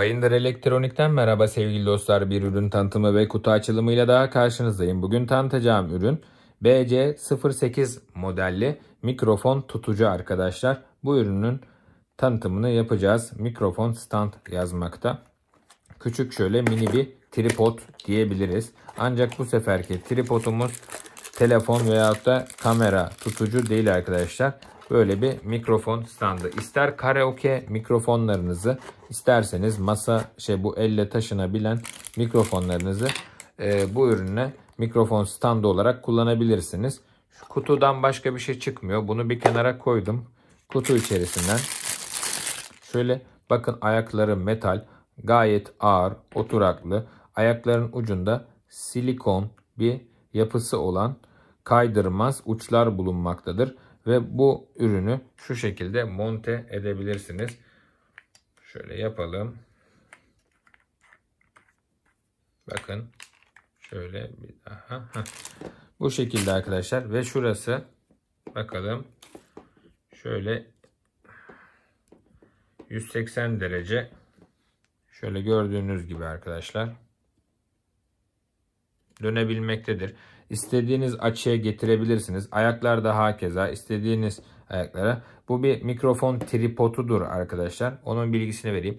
Bayındır Elektronik'ten merhaba sevgili dostlar. Bir ürün tanıtımı ve kutu açılımıyla daha karşınızdayım. Bugün tanıtacağım ürün BC08 modelli mikrofon tutucu arkadaşlar. Bu ürünün tanıtımını yapacağız. Mikrofon stand yazmakta. Küçük şöyle mini bir tripod diyebiliriz. Ancak bu seferki tripodumuz telefon veyahut da kamera tutucu değil arkadaşlar. Böyle bir mikrofon standı. İster karaoke mikrofonlarınızı isterseniz masa şey bu elle taşınabilen mikrofonlarınızı e, bu ürüne mikrofon standı olarak kullanabilirsiniz. Şu kutudan başka bir şey çıkmıyor. Bunu bir kenara koydum. Kutu içerisinden şöyle bakın ayakları metal gayet ağır oturaklı ayakların ucunda silikon bir yapısı olan kaydırmaz uçlar bulunmaktadır. Ve bu ürünü şu şekilde monte edebilirsiniz. Şöyle yapalım. Bakın şöyle bir daha. Bu şekilde arkadaşlar ve şurası bakalım şöyle 180 derece şöyle gördüğünüz gibi arkadaşlar dönebilmektedir istediğiniz açıya getirebilirsiniz. Ayaklar da hakeza istediğiniz ayaklara. Bu bir mikrofon tripodudur arkadaşlar. Onun bilgisini vereyim.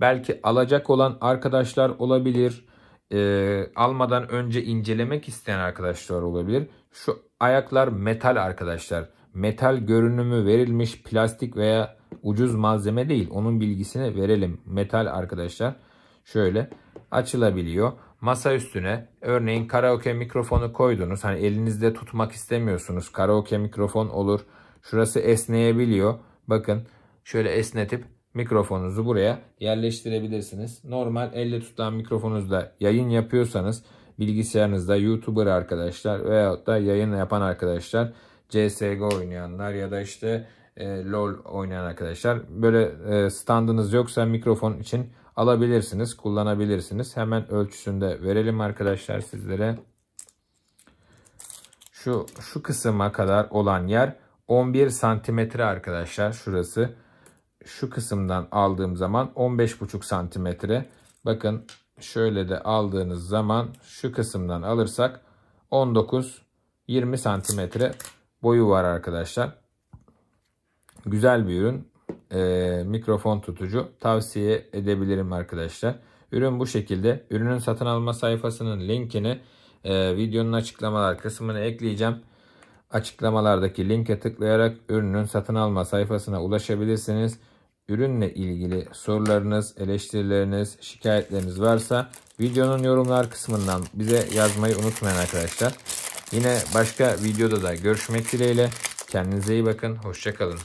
Belki alacak olan arkadaşlar olabilir. E, almadan önce incelemek isteyen arkadaşlar olabilir. Şu ayaklar metal arkadaşlar. Metal görünümü verilmiş plastik veya ucuz malzeme değil. Onun bilgisini verelim. Metal arkadaşlar. Şöyle açılabiliyor masa üstüne örneğin karaoke mikrofonu koydunuz. Hani elinizde tutmak istemiyorsunuz. Karaoke mikrofon olur. Şurası esneyebiliyor. Bakın şöyle esnetip mikrofonunuzu buraya yerleştirebilirsiniz. Normal elle tutulan mikrofonunuzda yayın yapıyorsanız bilgisayarınızda YouTuber arkadaşlar veyahut da yayın yapan arkadaşlar CSGO oynayanlar ya da işte e, LOL oynayan arkadaşlar böyle e, standınız yoksa mikrofon için alabilirsiniz, kullanabilirsiniz. Hemen ölçüsünde verelim arkadaşlar sizlere. Şu şu kısma kadar olan yer 11 santimetre arkadaşlar şurası. Şu kısımdan aldığım zaman 15,5 santimetre. Bakın şöyle de aldığınız zaman şu kısımdan alırsak 19-20 santimetre boyu var arkadaşlar. Güzel bir ürün e, mikrofon tutucu tavsiye edebilirim arkadaşlar. Ürün bu şekilde. Ürünün satın alma sayfasının linkini e, videonun açıklamalar kısmını ekleyeceğim. Açıklamalardaki linke tıklayarak ürünün satın alma sayfasına ulaşabilirsiniz. Ürünle ilgili sorularınız, eleştirileriniz, şikayetleriniz varsa videonun yorumlar kısmından bize yazmayı unutmayın arkadaşlar. Yine başka videoda da görüşmek dileğiyle. Kendinize iyi bakın. Hoşçakalın.